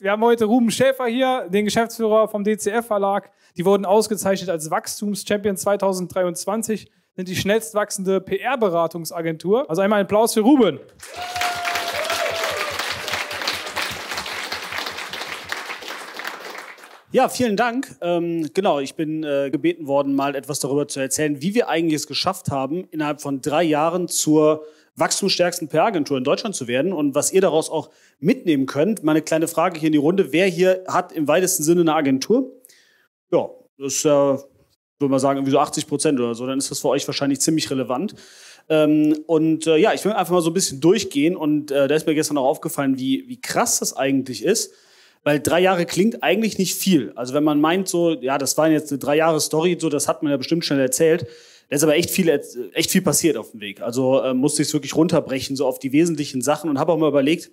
Wir haben heute Ruben Schäfer hier, den Geschäftsführer vom DCF Verlag. Die wurden ausgezeichnet als Wachstumschampion 2023, sind die schnellstwachsende PR-Beratungsagentur. Also einmal ein Applaus für Ruben. Ja, vielen Dank. Ähm, genau, ich bin äh, gebeten worden, mal etwas darüber zu erzählen, wie wir eigentlich es geschafft haben, innerhalb von drei Jahren zur wachstumsstärksten PR-Agentur in Deutschland zu werden und was ihr daraus auch mitnehmen könnt. Meine kleine Frage hier in die Runde, wer hier hat im weitesten Sinne eine Agentur? Ja, das ist ja, äh, würde man sagen, irgendwie so 80 Prozent oder so, dann ist das für euch wahrscheinlich ziemlich relevant. Ähm, und äh, ja, ich will einfach mal so ein bisschen durchgehen und äh, da ist mir gestern auch aufgefallen, wie, wie krass das eigentlich ist, weil drei Jahre klingt eigentlich nicht viel. Also wenn man meint so, ja, das war jetzt eine drei Jahre Story, so das hat man ja bestimmt schnell erzählt. Da ist aber echt viel, echt viel passiert auf dem Weg. Also äh, musste ich es wirklich runterbrechen, so auf die wesentlichen Sachen und habe auch mal überlegt,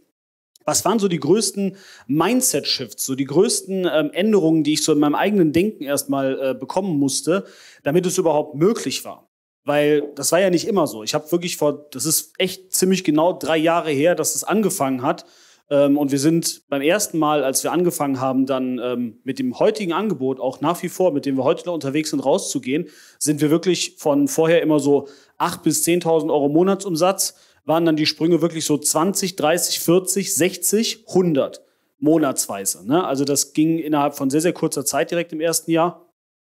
was waren so die größten Mindset-Shifts, so die größten ähm, Änderungen, die ich so in meinem eigenen Denken erstmal äh, bekommen musste, damit es überhaupt möglich war? Weil das war ja nicht immer so. Ich habe wirklich vor, das ist echt ziemlich genau drei Jahre her, dass es angefangen hat. Ähm, und wir sind beim ersten Mal, als wir angefangen haben, dann ähm, mit dem heutigen Angebot, auch nach wie vor, mit dem wir heute noch unterwegs sind, rauszugehen, sind wir wirklich von vorher immer so 8.000 bis 10.000 Euro Monatsumsatz, waren dann die Sprünge wirklich so 20, 30, 40, 60, 100 monatsweise. Ne? Also das ging innerhalb von sehr, sehr kurzer Zeit direkt im ersten Jahr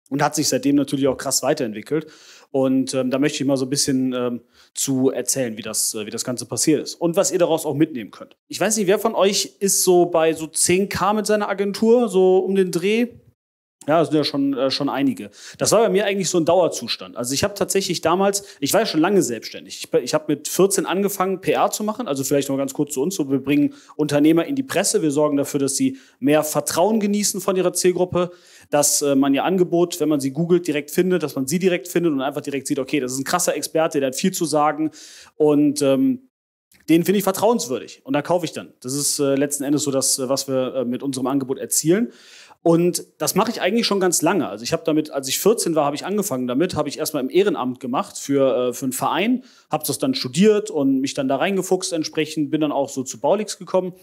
und hat sich seitdem natürlich auch krass weiterentwickelt. Und ähm, da möchte ich mal so ein bisschen ähm, zu erzählen, wie das, äh, wie das Ganze passiert ist und was ihr daraus auch mitnehmen könnt. Ich weiß nicht, wer von euch ist so bei so 10k mit seiner Agentur, so um den Dreh? Ja, das sind ja schon, äh, schon einige. Das war bei mir eigentlich so ein Dauerzustand. Also ich habe tatsächlich damals, ich war ja schon lange selbstständig. Ich, ich habe mit 14 angefangen, PR zu machen. Also vielleicht noch ganz kurz zu uns. So, wir bringen Unternehmer in die Presse. Wir sorgen dafür, dass sie mehr Vertrauen genießen von ihrer Zielgruppe, dass äh, man ihr Angebot, wenn man sie googelt, direkt findet, dass man sie direkt findet und einfach direkt sieht, okay, das ist ein krasser Experte, der hat viel zu sagen. Und ähm, den finde ich vertrauenswürdig und da kaufe ich dann. Das ist äh, letzten Endes so das, äh, was wir äh, mit unserem Angebot erzielen. Und das mache ich eigentlich schon ganz lange. Also ich habe damit, als ich 14 war, habe ich angefangen damit, habe ich erstmal im Ehrenamt gemacht für, äh, für einen Verein, habe das dann studiert und mich dann da reingefuchst entsprechend, bin dann auch so zu Baulix gekommen.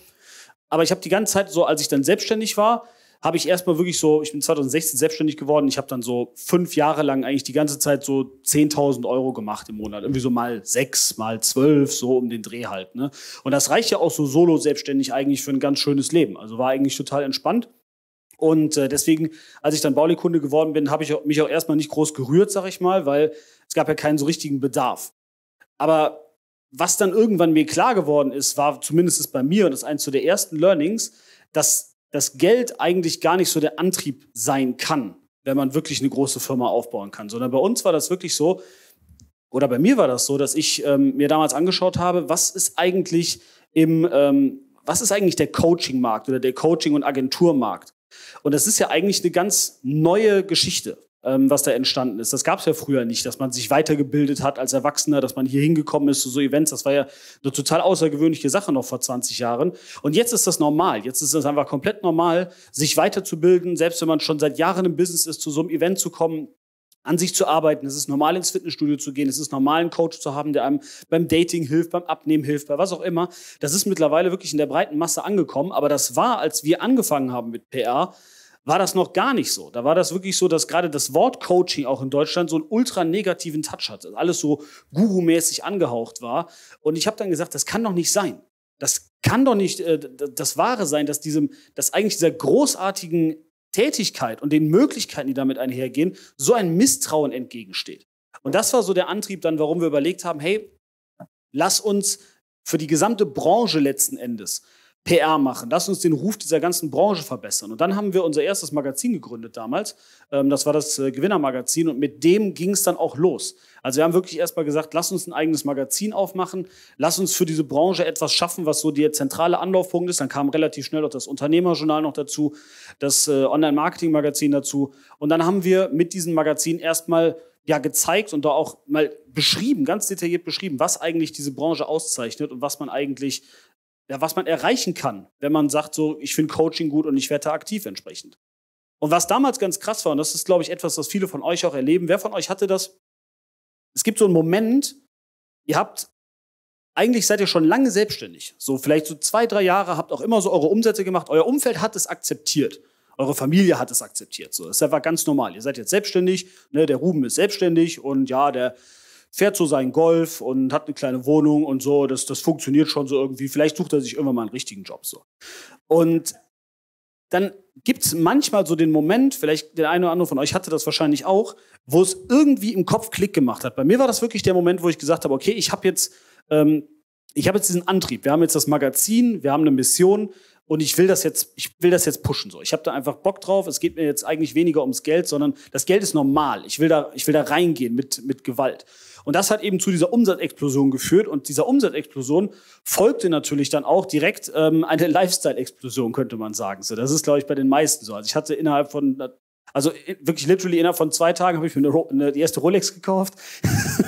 Aber ich habe die ganze Zeit so, als ich dann selbstständig war, habe ich erstmal wirklich so, ich bin 2016 selbstständig geworden, ich habe dann so fünf Jahre lang eigentlich die ganze Zeit so 10.000 Euro gemacht im Monat. Irgendwie so mal sechs, mal zwölf, so um den Dreh halt. Ne? Und das reicht ja auch so solo selbstständig eigentlich für ein ganz schönes Leben. Also war eigentlich total entspannt. Und äh, deswegen, als ich dann Baulekunde geworden bin, habe ich mich auch erstmal nicht groß gerührt, sag ich mal, weil es gab ja keinen so richtigen Bedarf. Aber was dann irgendwann mir klar geworden ist, war zumindest bei mir, und das ist eins der ersten Learnings, dass das Geld eigentlich gar nicht so der Antrieb sein kann, wenn man wirklich eine große Firma aufbauen kann. Sondern bei uns war das wirklich so, oder bei mir war das so, dass ich ähm, mir damals angeschaut habe, was ist eigentlich im, ähm, was ist eigentlich der Coaching-Markt oder der Coaching- und Agenturmarkt? Und das ist ja eigentlich eine ganz neue Geschichte, ähm, was da entstanden ist. Das gab es ja früher nicht, dass man sich weitergebildet hat als Erwachsener, dass man hier hingekommen ist zu so Events. Das war ja eine total außergewöhnliche Sache noch vor 20 Jahren. Und jetzt ist das normal. Jetzt ist es einfach komplett normal, sich weiterzubilden, selbst wenn man schon seit Jahren im Business ist, zu so einem Event zu kommen an sich zu arbeiten. Es ist normal, ins Fitnessstudio zu gehen. Es ist normal, einen Coach zu haben, der einem beim Dating hilft, beim Abnehmen hilft, bei was auch immer. Das ist mittlerweile wirklich in der breiten Masse angekommen. Aber das war, als wir angefangen haben mit PR, war das noch gar nicht so. Da war das wirklich so, dass gerade das Wort Coaching auch in Deutschland so einen ultra negativen Touch hatte. Alles so gurumäßig angehaucht war. Und ich habe dann gesagt, das kann doch nicht sein. Das kann doch nicht äh, das Wahre sein, dass diesem, dass eigentlich dieser großartigen Tätigkeit und den Möglichkeiten, die damit einhergehen, so ein Misstrauen entgegensteht. Und das war so der Antrieb dann, warum wir überlegt haben, hey, lass uns für die gesamte Branche letzten Endes PR machen, lass uns den Ruf dieser ganzen Branche verbessern. Und dann haben wir unser erstes Magazin gegründet damals. Ähm, das war das äh, Gewinnermagazin und mit dem ging es dann auch los. Also wir haben wirklich erstmal gesagt, lass uns ein eigenes Magazin aufmachen, lass uns für diese Branche etwas schaffen, was so der zentrale Anlaufpunkt ist. Dann kam relativ schnell auch das Unternehmerjournal noch dazu, das äh, Online-Marketing-Magazin dazu. Und dann haben wir mit diesem Magazin erstmal ja, gezeigt und da auch mal beschrieben, ganz detailliert beschrieben, was eigentlich diese Branche auszeichnet und was man eigentlich ja, was man erreichen kann, wenn man sagt, so, ich finde Coaching gut und ich werde da aktiv entsprechend. Und was damals ganz krass war, und das ist, glaube ich, etwas, was viele von euch auch erleben, wer von euch hatte das? Es gibt so einen Moment, ihr habt, eigentlich seid ihr schon lange selbstständig, so vielleicht so zwei, drei Jahre, habt auch immer so eure Umsätze gemacht, euer Umfeld hat es akzeptiert. Eure Familie hat es akzeptiert. So, das war ganz normal. Ihr seid jetzt selbstständig, ne? der Ruben ist selbstständig und ja, der, fährt so seinen Golf und hat eine kleine Wohnung und so. Das, das funktioniert schon so irgendwie. Vielleicht sucht er sich irgendwann mal einen richtigen Job so. Und dann gibt es manchmal so den Moment, vielleicht der eine oder andere von euch hatte das wahrscheinlich auch, wo es irgendwie im Kopf Klick gemacht hat. Bei mir war das wirklich der Moment, wo ich gesagt habe, okay, ich habe jetzt, ähm, ich jetzt diesen Antrieb. Wir haben jetzt das Magazin, wir haben eine Mission und ich will das jetzt, ich will das jetzt pushen so. Ich habe da einfach Bock drauf. Es geht mir jetzt eigentlich weniger ums Geld, sondern das Geld ist normal. Ich will da, ich will da reingehen mit mit Gewalt. Und das hat eben zu dieser Umsatzexplosion geführt. Und dieser Umsatzexplosion folgte natürlich dann auch direkt ähm, eine Lifestyle-Explosion, könnte man sagen. So, das ist, glaube ich, bei den meisten so. Also ich hatte innerhalb von also wirklich literally innerhalb von zwei Tagen habe ich mir eine, eine, die erste Rolex gekauft.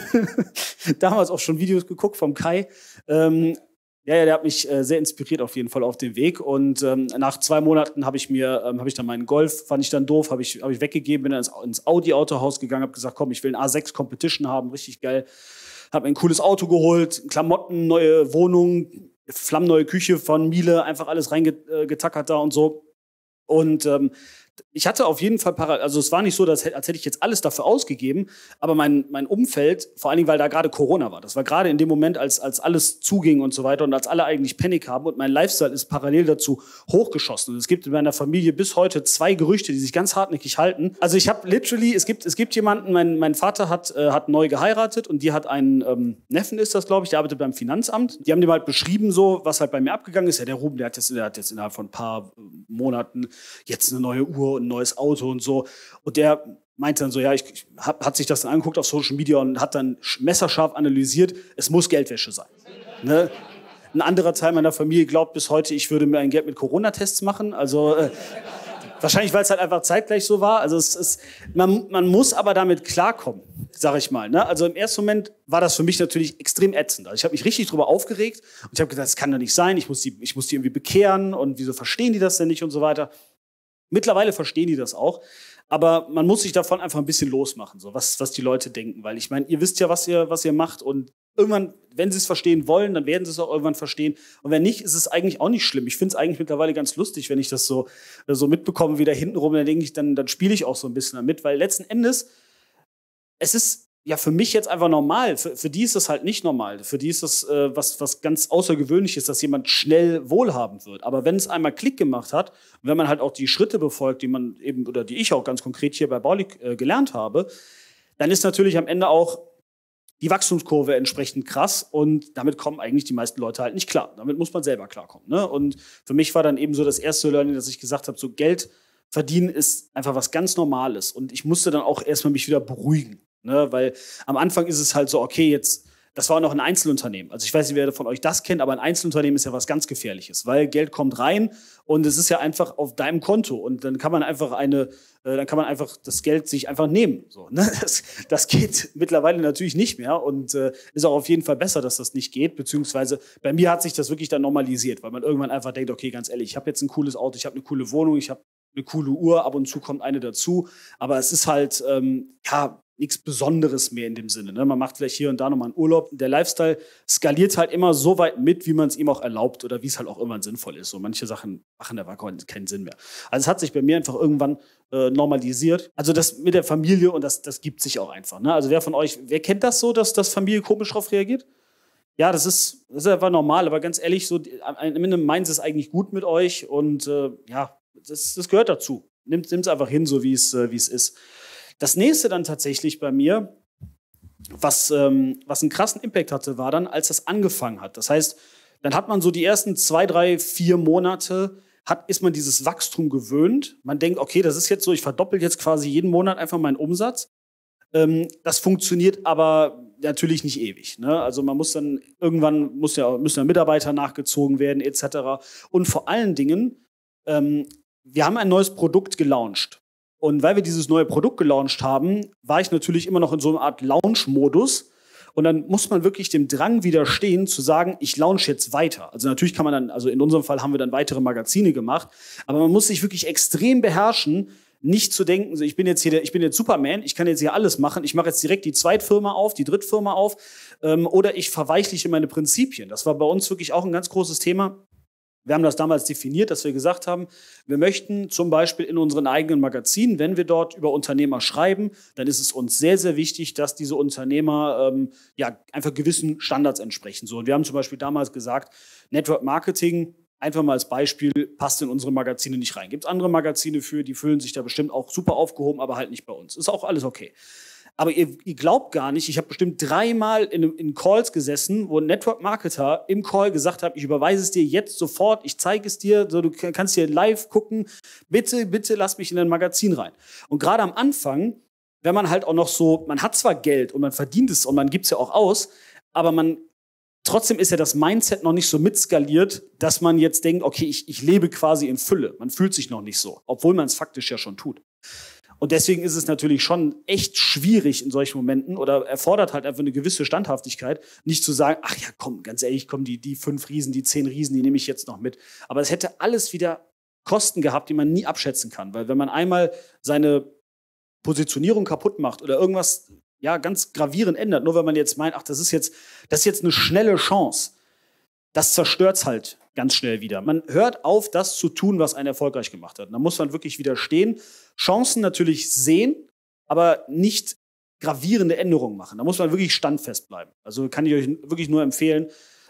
Damals auch schon Videos geguckt vom Kai. Ähm, ja, ja, der hat mich äh, sehr inspiriert auf jeden Fall auf dem Weg. Und ähm, nach zwei Monaten habe ich mir, ähm, habe ich dann meinen Golf, fand ich dann doof, habe ich, hab ich weggegeben, bin dann ins, ins Audi-Autohaus gegangen, habe gesagt, komm, ich will ein A6 Competition haben, richtig geil. Habe mir ein cooles Auto geholt, Klamotten, neue Wohnung, flammneue Küche von Miele, einfach alles reingetackert da und so. Und ähm, ich hatte auf jeden Fall parallel, also es war nicht so, dass, als hätte ich jetzt alles dafür ausgegeben, aber mein, mein Umfeld, vor allen Dingen, weil da gerade Corona war, das war gerade in dem Moment, als, als alles zuging und so weiter und als alle eigentlich Panik haben und mein Lifestyle ist parallel dazu hochgeschossen. Und es gibt in meiner Familie bis heute zwei Gerüchte, die sich ganz hartnäckig halten. Also ich habe literally, es gibt, es gibt jemanden, mein, mein Vater hat, äh, hat neu geheiratet und die hat einen ähm, Neffen, ist das glaube ich, der arbeitet beim Finanzamt. Die haben dem halt beschrieben so, was halt bei mir abgegangen ist. Ja, der Ruben, der hat jetzt, der hat jetzt innerhalb von ein paar äh, Monaten jetzt eine neue Uhr und ein neues Auto und so. Und der meinte dann so, ja, ich, ich hab, hat sich das dann angeguckt auf Social Media und hat dann messerscharf analysiert, es muss Geldwäsche sein. Ne? Ein anderer Teil meiner Familie glaubt bis heute, ich würde mir ein Geld mit Corona-Tests machen. Also äh, wahrscheinlich, weil es halt einfach zeitgleich so war. Also es, es, man, man muss aber damit klarkommen, sag ich mal. Ne? Also im ersten Moment war das für mich natürlich extrem ätzend. Also ich habe mich richtig drüber aufgeregt und ich habe gedacht, das kann doch nicht sein. Ich muss die, ich muss die irgendwie bekehren und wieso verstehen die das denn nicht und so weiter. Mittlerweile verstehen die das auch. Aber man muss sich davon einfach ein bisschen losmachen, so was, was die Leute denken. Weil ich meine, ihr wisst ja, was ihr, was ihr macht und irgendwann, wenn sie es verstehen wollen, dann werden sie es auch irgendwann verstehen. Und wenn nicht, ist es eigentlich auch nicht schlimm. Ich finde es eigentlich mittlerweile ganz lustig, wenn ich das so, äh, so mitbekomme, wieder hintenrum, dann denke ich, dann, dann spiele ich auch so ein bisschen damit, weil letzten Endes, es ist ja für mich jetzt einfach normal. Für, für die ist es halt nicht normal. Für die ist es äh, was, was ganz Außergewöhnliches, dass jemand schnell wohlhabend wird. Aber wenn es einmal Klick gemacht hat, wenn man halt auch die Schritte befolgt, die man eben oder die ich auch ganz konkret hier bei Baulig äh, gelernt habe, dann ist natürlich am Ende auch die Wachstumskurve entsprechend krass und damit kommen eigentlich die meisten Leute halt nicht klar. Damit muss man selber klarkommen. Ne? Und für mich war dann eben so das erste Learning, dass ich gesagt habe, so Geld verdienen ist einfach was ganz Normales und ich musste dann auch erstmal mich wieder beruhigen. Ne? Weil am Anfang ist es halt so, okay, jetzt, das war noch ein Einzelunternehmen. Also ich weiß nicht, wer von euch das kennt, aber ein Einzelunternehmen ist ja was ganz Gefährliches, weil Geld kommt rein und es ist ja einfach auf deinem Konto und dann kann man einfach eine, äh, dann kann man einfach das Geld sich einfach nehmen. So, ne? das, das geht mittlerweile natürlich nicht mehr und äh, ist auch auf jeden Fall besser, dass das nicht geht. Beziehungsweise bei mir hat sich das wirklich dann normalisiert, weil man irgendwann einfach denkt, okay, ganz ehrlich, ich habe jetzt ein cooles Auto, ich habe eine coole Wohnung, ich habe eine coole Uhr, ab und zu kommt eine dazu. Aber es ist halt, ähm, ja, nichts Besonderes mehr in dem Sinne. Ne? Man macht vielleicht hier und da nochmal einen Urlaub. Der Lifestyle skaliert halt immer so weit mit, wie man es ihm auch erlaubt oder wie es halt auch irgendwann sinnvoll ist. So manche Sachen machen da keinen Sinn mehr. Also es hat sich bei mir einfach irgendwann äh, normalisiert. Also das mit der Familie und das, das gibt sich auch einfach. Ne? Also wer von euch, wer kennt das so, dass das Familie komisch drauf reagiert? Ja, das ist, das ist einfach normal, aber ganz ehrlich, so, am Ende meinen sie es eigentlich gut mit euch und äh, ja, das, das gehört dazu. Nimmt es einfach hin, so wie äh, wie es ist. Das nächste dann tatsächlich bei mir, was, ähm, was einen krassen Impact hatte, war dann, als das angefangen hat. Das heißt, dann hat man so die ersten zwei, drei, vier Monate, hat, ist man dieses Wachstum gewöhnt. Man denkt, okay, das ist jetzt so, ich verdoppel jetzt quasi jeden Monat einfach meinen Umsatz. Ähm, das funktioniert aber natürlich nicht ewig. Ne? Also man muss dann irgendwann muss ja, müssen ja Mitarbeiter nachgezogen werden etc. Und vor allen Dingen, ähm, wir haben ein neues Produkt gelauncht. Und weil wir dieses neue Produkt gelauncht haben, war ich natürlich immer noch in so einer Art Launch-Modus. Und dann muss man wirklich dem Drang widerstehen, zu sagen, ich launche jetzt weiter. Also natürlich kann man dann, also in unserem Fall haben wir dann weitere Magazine gemacht, aber man muss sich wirklich extrem beherrschen, nicht zu denken, ich bin jetzt hier, der, ich bin jetzt Superman, ich kann jetzt hier alles machen, ich mache jetzt direkt die Zweitfirma auf, die Drittfirma auf ähm, oder ich verweichliche meine Prinzipien. Das war bei uns wirklich auch ein ganz großes Thema. Wir haben das damals definiert, dass wir gesagt haben, wir möchten zum Beispiel in unseren eigenen Magazinen, wenn wir dort über Unternehmer schreiben, dann ist es uns sehr, sehr wichtig, dass diese Unternehmer ähm, ja einfach gewissen Standards entsprechen. So, und wir haben zum Beispiel damals gesagt, Network Marketing einfach mal als Beispiel, passt in unsere Magazine nicht rein. Gibt es andere Magazine für, die fühlen sich da bestimmt auch super aufgehoben, aber halt nicht bei uns. Ist auch alles okay aber ihr, ihr glaubt gar nicht, ich habe bestimmt dreimal in, in Calls gesessen, wo ein Network Marketer im Call gesagt hat, ich überweise es dir jetzt sofort, ich zeige es dir, so, du kannst hier live gucken, bitte, bitte lass mich in dein Magazin rein. Und gerade am Anfang, wenn man halt auch noch so, man hat zwar Geld und man verdient es und man gibt es ja auch aus, aber man Trotzdem ist ja das Mindset noch nicht so mitskaliert, dass man jetzt denkt, okay, ich, ich lebe quasi in Fülle. Man fühlt sich noch nicht so, obwohl man es faktisch ja schon tut. Und deswegen ist es natürlich schon echt schwierig in solchen Momenten oder erfordert halt einfach eine gewisse Standhaftigkeit, nicht zu sagen, ach ja, komm, ganz ehrlich, kommen die, die fünf Riesen, die zehn Riesen, die nehme ich jetzt noch mit. Aber es hätte alles wieder Kosten gehabt, die man nie abschätzen kann. Weil wenn man einmal seine Positionierung kaputt macht oder irgendwas ja, ganz gravierend ändert, nur wenn man jetzt meint, ach, das ist jetzt, das ist jetzt eine schnelle Chance, das zerstört es halt ganz schnell wieder. Man hört auf, das zu tun, was einen erfolgreich gemacht hat. Da muss man wirklich widerstehen, Chancen natürlich sehen, aber nicht gravierende Änderungen machen. Da muss man wirklich standfest bleiben. Also kann ich euch wirklich nur empfehlen.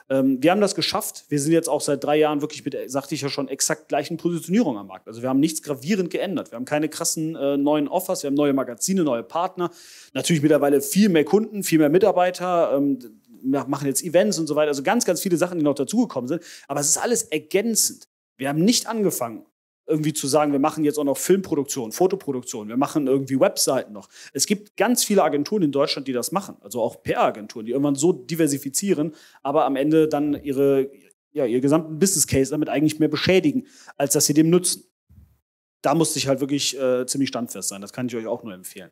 Ähm, wir haben das geschafft. Wir sind jetzt auch seit drei Jahren wirklich mit, äh, sagte ich ja schon, exakt gleichen Positionierung am Markt. Also wir haben nichts gravierend geändert. Wir haben keine krassen äh, neuen Offers, wir haben neue Magazine, neue Partner. Natürlich mittlerweile viel mehr Kunden, viel mehr Mitarbeiter ähm, machen jetzt Events und so weiter. Also ganz, ganz viele Sachen, die noch dazugekommen sind. Aber es ist alles ergänzend. Wir haben nicht angefangen, irgendwie zu sagen, wir machen jetzt auch noch Filmproduktion, Fotoproduktion, wir machen irgendwie Webseiten noch. Es gibt ganz viele Agenturen in Deutschland, die das machen. Also auch PR-Agenturen, die irgendwann so diversifizieren, aber am Ende dann ihre, ja, ihren gesamten Business Case damit eigentlich mehr beschädigen, als dass sie dem nutzen. Da musste ich halt wirklich äh, ziemlich standfest sein. Das kann ich euch auch nur empfehlen.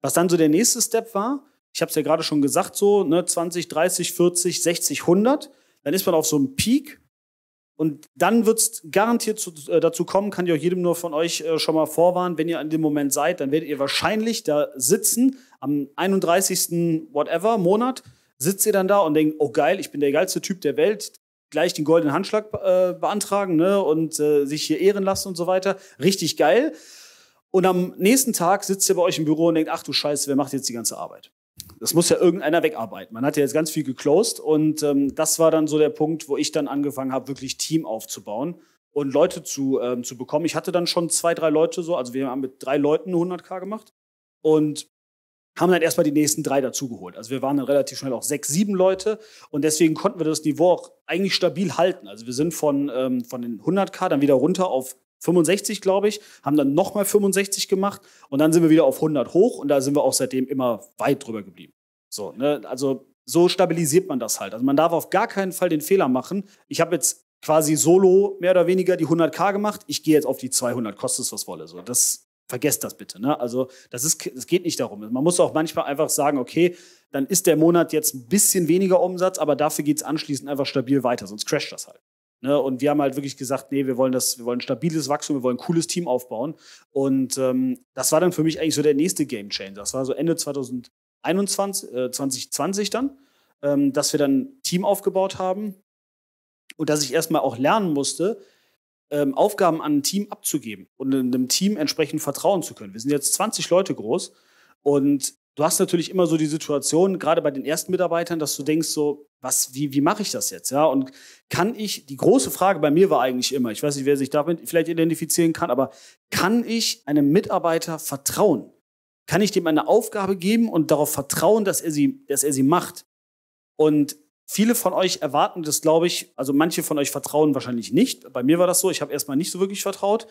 Was dann so der nächste Step war, ich habe es ja gerade schon gesagt, so ne, 20, 30, 40, 60, 100, dann ist man auf so einem Peak. Und dann wird es garantiert zu, äh, dazu kommen, kann ich auch jedem nur von euch äh, schon mal vorwarnen, wenn ihr an dem Moment seid, dann werdet ihr wahrscheinlich da sitzen, am 31. whatever Monat, sitzt ihr dann da und denkt, oh geil, ich bin der geilste Typ der Welt, gleich den goldenen Handschlag äh, beantragen ne, und äh, sich hier ehren lassen und so weiter. Richtig geil. Und am nächsten Tag sitzt ihr bei euch im Büro und denkt, ach du Scheiße, wer macht jetzt die ganze Arbeit? das muss ja irgendeiner wegarbeiten. Man hat ja jetzt ganz viel geclosed und ähm, das war dann so der Punkt, wo ich dann angefangen habe, wirklich Team aufzubauen und Leute zu, ähm, zu bekommen. Ich hatte dann schon zwei, drei Leute so, also wir haben mit drei Leuten 100k gemacht und haben dann erstmal die nächsten drei dazugeholt. Also wir waren dann relativ schnell auch sechs, sieben Leute und deswegen konnten wir das Niveau auch eigentlich stabil halten. Also wir sind von, ähm, von den 100k dann wieder runter auf 65, glaube ich, haben dann nochmal 65 gemacht und dann sind wir wieder auf 100 hoch und da sind wir auch seitdem immer weit drüber geblieben. So, ne? also so stabilisiert man das halt. Also man darf auf gar keinen Fall den Fehler machen. Ich habe jetzt quasi solo mehr oder weniger die 100k gemacht. Ich gehe jetzt auf die 200, kostet es was wolle. So, das vergesst das bitte. Ne? Also das ist, es geht nicht darum. Man muss auch manchmal einfach sagen, okay, dann ist der Monat jetzt ein bisschen weniger Umsatz, aber dafür geht es anschließend einfach stabil weiter, sonst crasht das halt. Ne? Und wir haben halt wirklich gesagt, nee, wir wollen das, wir wollen stabiles Wachstum, wir wollen ein cooles Team aufbauen. Und ähm, das war dann für mich eigentlich so der nächste Game Changer. Das war so Ende 2021, äh, 2020 dann, ähm, dass wir dann ein Team aufgebaut haben und dass ich erstmal auch lernen musste, ähm, Aufgaben an ein Team abzugeben und einem Team entsprechend vertrauen zu können. Wir sind jetzt 20 Leute groß und du hast natürlich immer so die Situation, gerade bei den ersten Mitarbeitern, dass du denkst so, was, wie, wie mache ich das jetzt? Ja, und kann ich, die große Frage bei mir war eigentlich immer, ich weiß nicht, wer sich damit vielleicht identifizieren kann, aber kann ich einem Mitarbeiter vertrauen? Kann ich dem eine Aufgabe geben und darauf vertrauen, dass er sie, dass er sie macht? Und Viele von euch erwarten das, glaube ich, also manche von euch vertrauen wahrscheinlich nicht. Bei mir war das so, ich habe erstmal nicht so wirklich vertraut.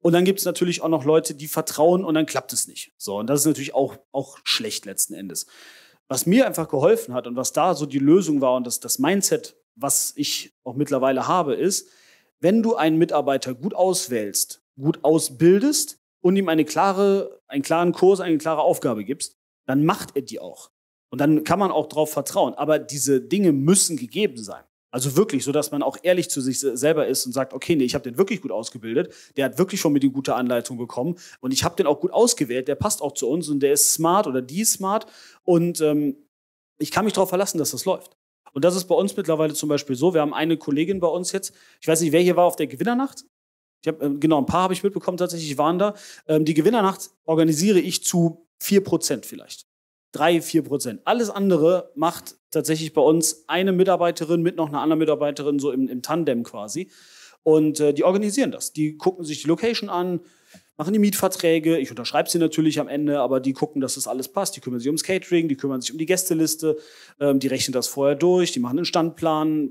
Und dann gibt es natürlich auch noch Leute, die vertrauen und dann klappt es nicht. So, und das ist natürlich auch, auch schlecht letzten Endes. Was mir einfach geholfen hat und was da so die Lösung war und das, das Mindset, was ich auch mittlerweile habe, ist, wenn du einen Mitarbeiter gut auswählst, gut ausbildest und ihm eine klare, einen klaren Kurs, eine klare Aufgabe gibst, dann macht er die auch. Und dann kann man auch darauf vertrauen. Aber diese Dinge müssen gegeben sein. Also wirklich, so dass man auch ehrlich zu sich selber ist und sagt, okay, nee, ich habe den wirklich gut ausgebildet, der hat wirklich schon mit die gute Anleitung bekommen und ich habe den auch gut ausgewählt, der passt auch zu uns und der ist smart oder die ist smart und ähm, ich kann mich darauf verlassen, dass das läuft. Und das ist bei uns mittlerweile zum Beispiel so. Wir haben eine Kollegin bei uns jetzt, ich weiß nicht, wer hier war auf der Gewinnernacht. Ich hab, äh, genau, ein paar habe ich mitbekommen tatsächlich, waren da. Ähm, die Gewinnernacht organisiere ich zu 4% vielleicht drei, vier Prozent. Alles andere macht tatsächlich bei uns eine Mitarbeiterin mit noch einer anderen Mitarbeiterin, so im, im Tandem quasi. Und äh, die organisieren das. Die gucken sich die Location an, machen die Mietverträge. Ich unterschreibe sie natürlich am Ende, aber die gucken, dass das alles passt. Die kümmern sich ums Catering, die kümmern sich um die Gästeliste, ähm, die rechnen das vorher durch, die machen einen Standplan,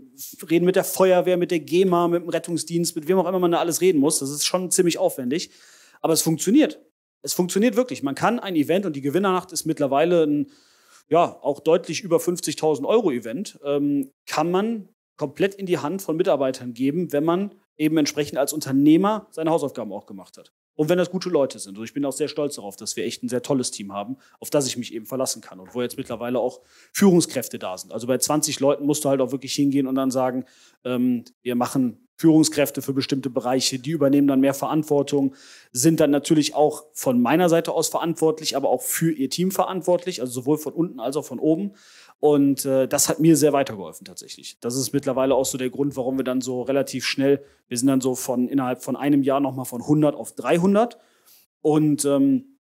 reden mit der Feuerwehr, mit der GEMA, mit dem Rettungsdienst, mit wem auch immer man da alles reden muss. Das ist schon ziemlich aufwendig. Aber es funktioniert. Es funktioniert wirklich. Man kann ein Event und die Gewinnernacht ist mittlerweile ein, ja, auch deutlich über 50.000 Euro Event, ähm, kann man komplett in die Hand von Mitarbeitern geben, wenn man eben entsprechend als Unternehmer seine Hausaufgaben auch gemacht hat. Und wenn das gute Leute sind. Und ich bin auch sehr stolz darauf, dass wir echt ein sehr tolles Team haben, auf das ich mich eben verlassen kann und wo jetzt mittlerweile auch Führungskräfte da sind. Also bei 20 Leuten musst du halt auch wirklich hingehen und dann sagen, ähm, wir machen Führungskräfte für bestimmte Bereiche, die übernehmen dann mehr Verantwortung, sind dann natürlich auch von meiner Seite aus verantwortlich, aber auch für ihr Team verantwortlich, also sowohl von unten als auch von oben. Und äh, das hat mir sehr weitergeholfen tatsächlich. Das ist mittlerweile auch so der Grund, warum wir dann so relativ schnell, wir sind dann so von innerhalb von einem Jahr nochmal von 100 auf 300 und ähm,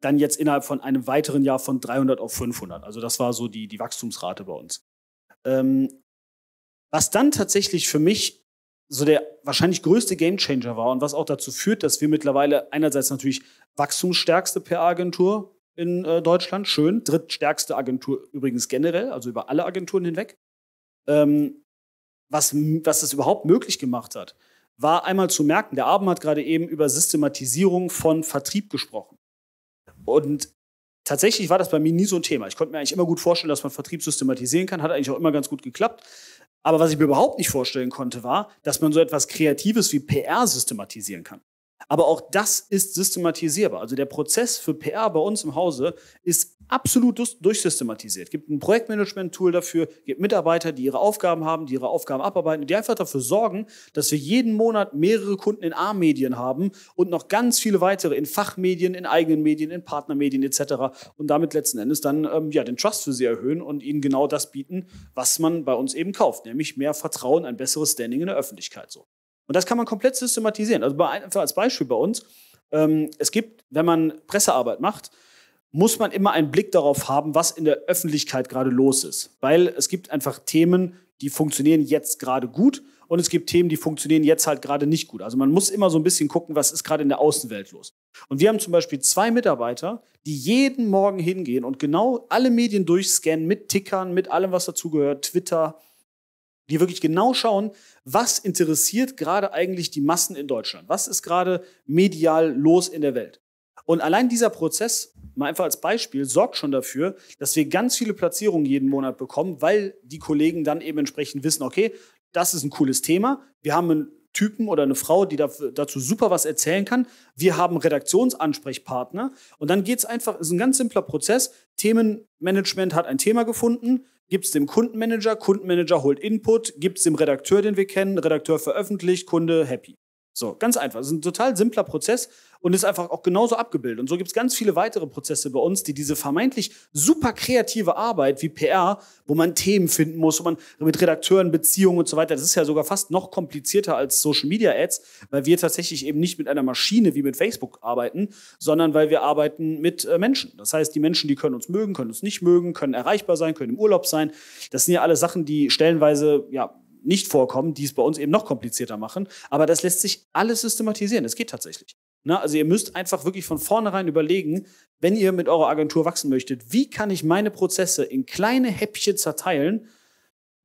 dann jetzt innerhalb von einem weiteren Jahr von 300 auf 500. Also das war so die, die Wachstumsrate bei uns. Ähm, was dann tatsächlich für mich so der wahrscheinlich größte Gamechanger war und was auch dazu führt, dass wir mittlerweile einerseits natürlich wachstumsstärkste PR-Agentur in äh, Deutschland, schön, drittstärkste Agentur übrigens generell, also über alle Agenturen hinweg. Ähm, was, was das überhaupt möglich gemacht hat, war einmal zu merken, der Abend hat gerade eben über Systematisierung von Vertrieb gesprochen. Und tatsächlich war das bei mir nie so ein Thema. Ich konnte mir eigentlich immer gut vorstellen, dass man Vertrieb systematisieren kann, hat eigentlich auch immer ganz gut geklappt. Aber was ich mir überhaupt nicht vorstellen konnte, war, dass man so etwas Kreatives wie PR systematisieren kann. Aber auch das ist systematisierbar. Also der Prozess für PR bei uns im Hause ist absolut durchsystematisiert. Es Gibt ein Projektmanagement-Tool dafür, es gibt Mitarbeiter, die ihre Aufgaben haben, die ihre Aufgaben abarbeiten, die einfach dafür sorgen, dass wir jeden Monat mehrere Kunden in A-Medien haben und noch ganz viele weitere in Fachmedien, in eigenen Medien, in Partnermedien etc. und damit letzten Endes dann ähm, ja, den Trust für sie erhöhen und ihnen genau das bieten, was man bei uns eben kauft, nämlich mehr Vertrauen, ein besseres Standing in der Öffentlichkeit so. Und das kann man komplett systematisieren. Also einfach als Beispiel bei uns, ähm, es gibt, wenn man Pressearbeit macht, muss man immer einen Blick darauf haben, was in der Öffentlichkeit gerade los ist. Weil es gibt einfach Themen, die funktionieren jetzt gerade gut und es gibt Themen, die funktionieren jetzt halt gerade nicht gut. Also man muss immer so ein bisschen gucken, was ist gerade in der Außenwelt los. Und wir haben zum Beispiel zwei Mitarbeiter, die jeden Morgen hingehen und genau alle Medien durchscannen mit Tickern, mit allem, was dazugehört, Twitter, die wirklich genau schauen, was interessiert gerade eigentlich die Massen in Deutschland? Was ist gerade medial los in der Welt? Und allein dieser Prozess, mal einfach als Beispiel, sorgt schon dafür, dass wir ganz viele Platzierungen jeden Monat bekommen, weil die Kollegen dann eben entsprechend wissen, okay, das ist ein cooles Thema. Wir haben einen Typen oder eine Frau, die dazu super was erzählen kann. Wir haben Redaktionsansprechpartner. Und dann geht es einfach, ist ein ganz simpler Prozess. Themenmanagement hat ein Thema gefunden, gibt es dem Kundenmanager, Kundenmanager holt Input, gibt es dem Redakteur, den wir kennen, Redakteur veröffentlicht, Kunde happy. So, ganz einfach. Das ist ein total simpler Prozess und ist einfach auch genauso abgebildet. Und so gibt es ganz viele weitere Prozesse bei uns, die diese vermeintlich super kreative Arbeit wie PR, wo man Themen finden muss, wo man mit Redakteuren Beziehungen und so weiter, das ist ja sogar fast noch komplizierter als Social Media Ads, weil wir tatsächlich eben nicht mit einer Maschine wie mit Facebook arbeiten, sondern weil wir arbeiten mit äh, Menschen. Das heißt, die Menschen, die können uns mögen, können uns nicht mögen, können erreichbar sein, können im Urlaub sein. Das sind ja alle Sachen, die stellenweise, ja, nicht vorkommen, die es bei uns eben noch komplizierter machen. Aber das lässt sich alles systematisieren. Es geht tatsächlich. Na, also ihr müsst einfach wirklich von vornherein überlegen, wenn ihr mit eurer Agentur wachsen möchtet, wie kann ich meine Prozesse in kleine Häppchen zerteilen,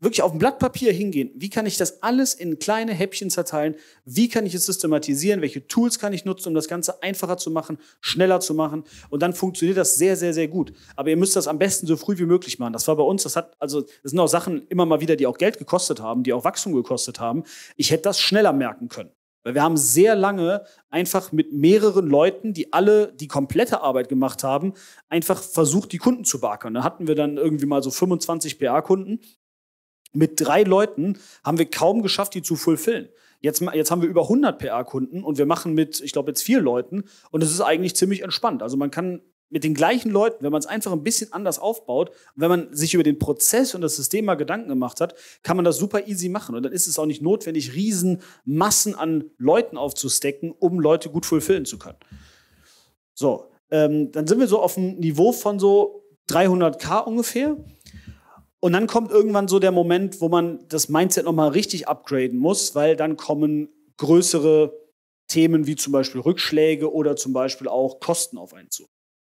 wirklich auf ein Blatt Papier hingehen. Wie kann ich das alles in kleine Häppchen zerteilen? Wie kann ich es systematisieren? Welche Tools kann ich nutzen, um das Ganze einfacher zu machen, schneller zu machen? Und dann funktioniert das sehr, sehr, sehr gut. Aber ihr müsst das am besten so früh wie möglich machen. Das war bei uns, das hat, also, das sind auch Sachen immer mal wieder, die auch Geld gekostet haben, die auch Wachstum gekostet haben. Ich hätte das schneller merken können. Weil wir haben sehr lange einfach mit mehreren Leuten, die alle die komplette Arbeit gemacht haben, einfach versucht, die Kunden zu beackern. Da hatten wir dann irgendwie mal so 25 PA-Kunden mit drei Leuten haben wir kaum geschafft, die zu fulfillen. Jetzt, jetzt haben wir über 100 PA-Kunden und wir machen mit, ich glaube, jetzt vier Leuten und es ist eigentlich ziemlich entspannt. Also man kann mit den gleichen Leuten, wenn man es einfach ein bisschen anders aufbaut, wenn man sich über den Prozess und das System mal Gedanken gemacht hat, kann man das super easy machen. Und dann ist es auch nicht notwendig, riesen Massen an Leuten aufzustecken, um Leute gut fulfillen zu können. So, ähm, dann sind wir so auf dem Niveau von so 300k ungefähr. Und dann kommt irgendwann so der Moment, wo man das Mindset nochmal richtig upgraden muss, weil dann kommen größere Themen wie zum Beispiel Rückschläge oder zum Beispiel auch Kosten auf einen zu.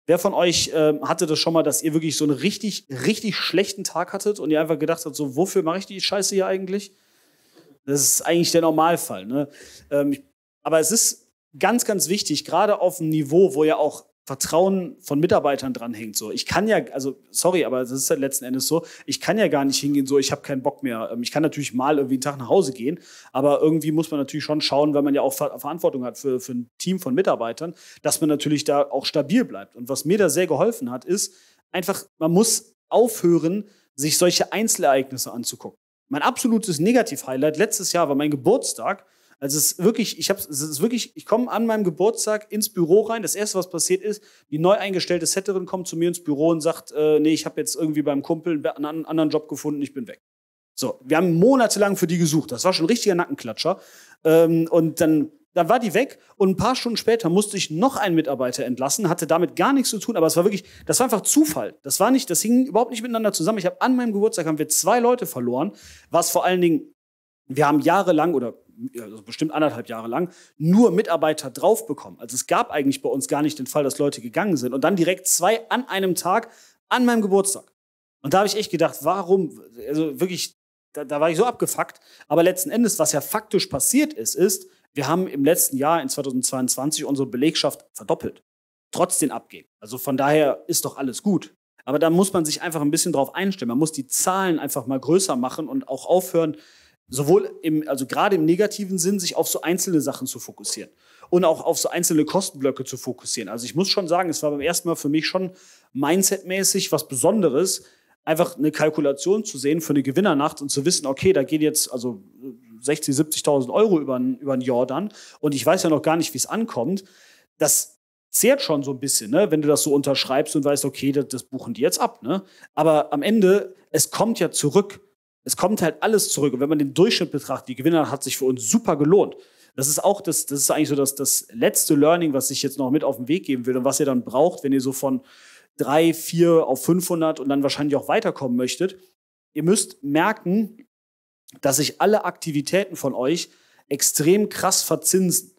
Wer von euch äh, hatte das schon mal, dass ihr wirklich so einen richtig, richtig schlechten Tag hattet und ihr einfach gedacht habt, so, wofür mache ich die Scheiße hier eigentlich? Das ist eigentlich der Normalfall. Ne? Ähm, aber es ist ganz, ganz wichtig, gerade auf dem Niveau, wo ja auch Vertrauen von Mitarbeitern dranhängt. So, ich kann ja, also sorry, aber das ist ja letzten Endes so. Ich kann ja gar nicht hingehen, so ich habe keinen Bock mehr. Ähm, ich kann natürlich mal irgendwie einen Tag nach Hause gehen, aber irgendwie muss man natürlich schon schauen, weil man ja auch Verantwortung hat für, für ein Team von Mitarbeitern, dass man natürlich da auch stabil bleibt. Und was mir da sehr geholfen hat, ist einfach, man muss aufhören, sich solche Einzelereignisse anzugucken. Mein absolutes Negativ-Highlight letztes Jahr war mein Geburtstag also es ist wirklich, ich habe es ist wirklich, ich komme an meinem Geburtstag ins Büro rein. Das erste, was passiert ist, die neu eingestellte Setterin kommt zu mir ins Büro und sagt, äh, nee, ich habe jetzt irgendwie beim Kumpel einen anderen Job gefunden, ich bin weg. So, wir haben monatelang für die gesucht. Das war schon ein richtiger Nackenklatscher. Ähm, und dann dann war die weg und ein paar Stunden später musste ich noch einen Mitarbeiter entlassen, hatte damit gar nichts zu tun, aber es war wirklich, das war einfach Zufall. Das war nicht, das hing überhaupt nicht miteinander zusammen. Ich habe an meinem Geburtstag haben wir zwei Leute verloren, was vor allen Dingen wir haben jahrelang oder also bestimmt anderthalb Jahre lang, nur Mitarbeiter draufbekommen. bekommen. Also es gab eigentlich bei uns gar nicht den Fall, dass Leute gegangen sind. Und dann direkt zwei an einem Tag an meinem Geburtstag. Und da habe ich echt gedacht, warum, also wirklich, da, da war ich so abgefuckt. Aber letzten Endes, was ja faktisch passiert ist, ist, wir haben im letzten Jahr, in 2022, unsere Belegschaft verdoppelt. Trotz den Abgängen. Also von daher ist doch alles gut. Aber da muss man sich einfach ein bisschen drauf einstellen. Man muss die Zahlen einfach mal größer machen und auch aufhören, sowohl im, also gerade im negativen Sinn, sich auf so einzelne Sachen zu fokussieren und auch auf so einzelne Kostenblöcke zu fokussieren. Also ich muss schon sagen, es war beim ersten Mal für mich schon mindsetmäßig was Besonderes, einfach eine Kalkulation zu sehen für eine Gewinnernacht und zu wissen, okay, da geht jetzt also 60, 70.000 Euro über, über ein Jahr dann und ich weiß ja noch gar nicht, wie es ankommt. Das zehrt schon so ein bisschen, ne? wenn du das so unterschreibst und weißt, okay, das, das buchen die jetzt ab. Ne? Aber am Ende, es kommt ja zurück. Es kommt halt alles zurück. Und wenn man den Durchschnitt betrachtet, die Gewinner hat sich für uns super gelohnt. Das ist auch das, das ist eigentlich so das, das letzte Learning, was ich jetzt noch mit auf den Weg geben will und was ihr dann braucht, wenn ihr so von drei, vier auf 500 und dann wahrscheinlich auch weiterkommen möchtet. Ihr müsst merken, dass sich alle Aktivitäten von euch extrem krass verzinsen.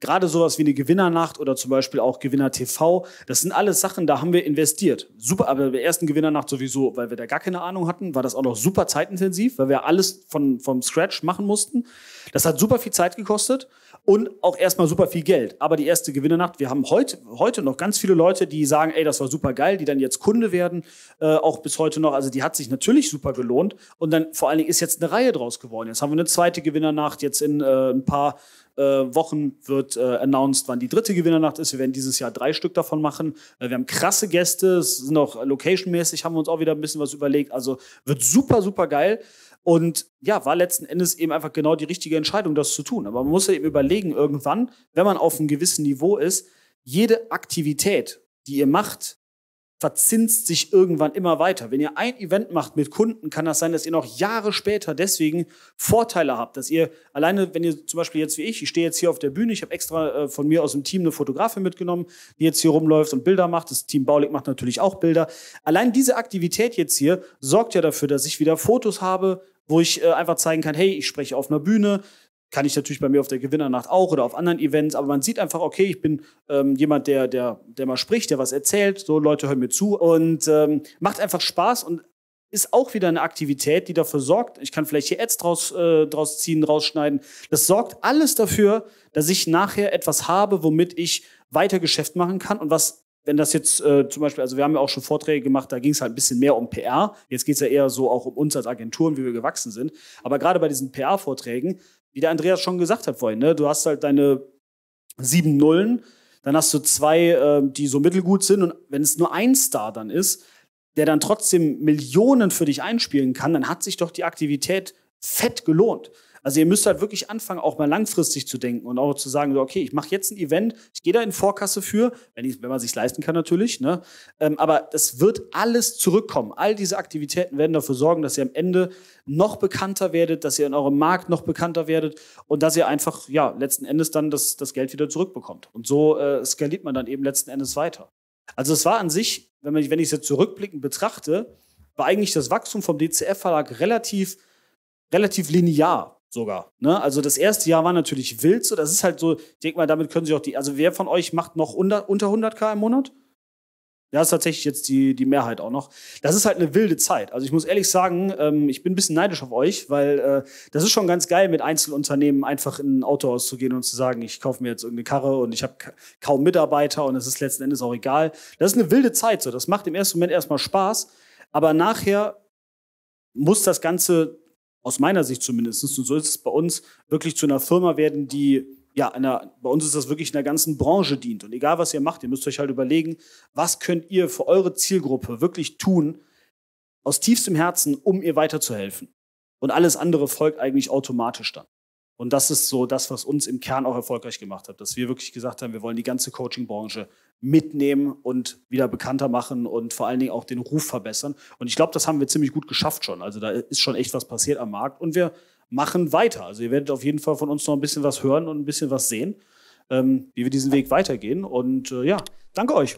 Gerade sowas wie eine Gewinnernacht oder zum Beispiel auch Gewinner TV, das sind alles Sachen, da haben wir investiert. Super, aber bei der ersten Gewinnernacht sowieso, weil wir da gar keine Ahnung hatten, war das auch noch super zeitintensiv, weil wir alles von, vom Scratch machen mussten. Das hat super viel Zeit gekostet und auch erstmal super viel Geld. Aber die erste Gewinnernacht, wir haben heute, heute noch ganz viele Leute, die sagen, ey, das war super geil, die dann jetzt Kunde werden, äh, auch bis heute noch. Also die hat sich natürlich super gelohnt und dann vor allen Dingen ist jetzt eine Reihe draus geworden. Jetzt haben wir eine zweite Gewinnernacht, jetzt in äh, ein paar äh, Wochen wird äh, announced, wann die dritte Gewinnernacht ist. Wir werden dieses Jahr drei Stück davon machen. Äh, wir haben krasse Gäste, es sind auch locationmäßig, haben wir uns auch wieder ein bisschen was überlegt. Also wird super, super geil. Und ja, war letzten Endes eben einfach genau die richtige Entscheidung, das zu tun. Aber man muss ja eben überlegen, irgendwann, wenn man auf einem gewissen Niveau ist, jede Aktivität, die ihr macht, verzinst sich irgendwann immer weiter. Wenn ihr ein Event macht mit Kunden, kann das sein, dass ihr noch Jahre später deswegen Vorteile habt, dass ihr alleine, wenn ihr zum Beispiel jetzt wie ich, ich stehe jetzt hier auf der Bühne, ich habe extra äh, von mir aus dem Team eine Fotografin mitgenommen, die jetzt hier rumläuft und Bilder macht. Das Team Baulig macht natürlich auch Bilder. Allein diese Aktivität jetzt hier sorgt ja dafür, dass ich wieder Fotos habe, wo ich äh, einfach zeigen kann, hey, ich spreche auf einer Bühne, kann ich natürlich bei mir auf der Gewinnernacht auch oder auf anderen Events, aber man sieht einfach, okay, ich bin ähm, jemand, der, der, der mal spricht, der was erzählt, so Leute hören mir zu und ähm, macht einfach Spaß und ist auch wieder eine Aktivität, die dafür sorgt, ich kann vielleicht hier Ads draus, äh, draus ziehen, rausschneiden. Das sorgt alles dafür, dass ich nachher etwas habe, womit ich weiter Geschäft machen kann und was wenn das jetzt äh, zum Beispiel, also wir haben ja auch schon Vorträge gemacht, da ging es halt ein bisschen mehr um PR. Jetzt geht es ja eher so auch um uns als Agenturen, wie wir gewachsen sind. Aber gerade bei diesen PR-Vorträgen wie der Andreas schon gesagt hat vorhin, ne? du hast halt deine sieben Nullen, dann hast du zwei, äh, die so mittelgut sind und wenn es nur ein Star dann ist, der dann trotzdem Millionen für dich einspielen kann, dann hat sich doch die Aktivität fett gelohnt. Also ihr müsst halt wirklich anfangen, auch mal langfristig zu denken und auch zu sagen, okay, ich mache jetzt ein Event, ich gehe da in Vorkasse für, wenn, ich, wenn man sich leisten kann natürlich. Ne? Ähm, aber das wird alles zurückkommen. All diese Aktivitäten werden dafür sorgen, dass ihr am Ende noch bekannter werdet, dass ihr in eurem Markt noch bekannter werdet und dass ihr einfach, ja, letzten Endes dann das, das Geld wieder zurückbekommt. Und so äh, skaliert man dann eben letzten Endes weiter. Also es war an sich, wenn, man, wenn ich es jetzt zurückblickend betrachte, war eigentlich das Wachstum vom DCF-Verlag relativ, relativ linear sogar. Ne? Also das erste Jahr war natürlich wild. So, das ist halt so, ich denke mal, damit können sich auch die. Also wer von euch macht noch unter, unter 100k im Monat? Ja, ist tatsächlich jetzt die, die Mehrheit auch noch. Das ist halt eine wilde Zeit. Also ich muss ehrlich sagen, ähm, ich bin ein bisschen neidisch auf euch, weil äh, das ist schon ganz geil, mit Einzelunternehmen einfach in ein Auto auszugehen und zu sagen, ich kaufe mir jetzt irgendeine Karre und ich habe kaum Mitarbeiter und es ist letzten Endes auch egal. Das ist eine wilde Zeit so. Das macht im ersten Moment erstmal Spaß, aber nachher muss das Ganze aus meiner Sicht zumindest. Und so ist es bei uns wirklich zu einer Firma werden, die ja, einer, bei uns ist das wirklich einer ganzen Branche dient. Und egal, was ihr macht, ihr müsst euch halt überlegen, was könnt ihr für eure Zielgruppe wirklich tun, aus tiefstem Herzen, um ihr weiterzuhelfen. Und alles andere folgt eigentlich automatisch dann. Und das ist so das, was uns im Kern auch erfolgreich gemacht hat, dass wir wirklich gesagt haben, wir wollen die ganze Coaching-Branche mitnehmen und wieder bekannter machen und vor allen Dingen auch den Ruf verbessern. Und ich glaube, das haben wir ziemlich gut geschafft schon. Also da ist schon echt was passiert am Markt und wir machen weiter. Also ihr werdet auf jeden Fall von uns noch ein bisschen was hören und ein bisschen was sehen, ähm, wie wir diesen Weg weitergehen. Und äh, ja, danke euch.